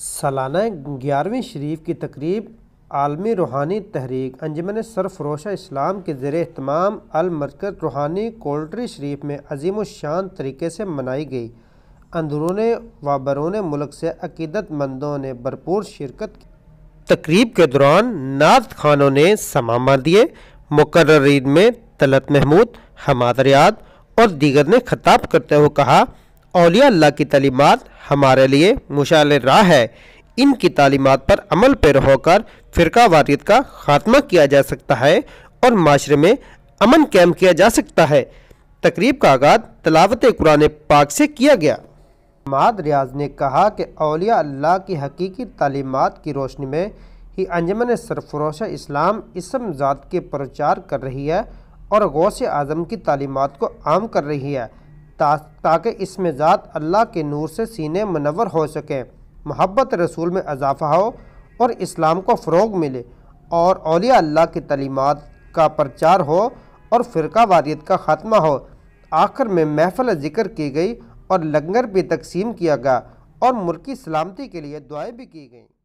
سالانہ گیارہویں شریف کی تقریب عالمی روحانی تحریک انجمن سرفروشہ اسلام کے زیر اہتمام المرکت روحانی کولٹری شریف میں عظیم و شان طریقے سے منائی گئی اندرون و برون ملک سے عقیدت مندوں نے بھرپور شرکت کی تقریب کے دوران نعت خانوں نے سماما دیے مقررین میں طلت محمود حماد ریاض اور دیگر نے خطاب کرتے ہوئے کہا اولیاء اللہ کی تعلیمات ہمارے لیے مشعل راہ ہے ان کی تعلیمات پر عمل پر ہو کر فرقہ واریت کا خاتمہ کیا جا سکتا ہے اور معاشرے میں امن قیم کیا جا سکتا ہے تقریب کا آغاز تلاوت قرآن پاک سے کیا گیا معاد ریاض نے کہا کہ اولیاء اللہ کی حقیقی تعلیمات کی روشنی میں ہی انجمن سرفروش اسلام اسم ذات کے پرچار کر رہی ہے اور غوث اعظم کی تعلیمات کو عام کر رہی ہے تاکہ اس میں ذات اللہ کے نور سے سینے منور ہو سکیں محبت رسول میں اضافہ ہو اور اسلام کو فروغ ملے اور اولیاء اللہ کی تعلیمات کا پرچار ہو اور فرقہ واریت کا خاتمہ ہو آخر میں محفل ذکر کی گئی اور لنگر بھی تقسیم کیا گیا اور ملکی سلامتی کے لیے دعائیں بھی کی گئیں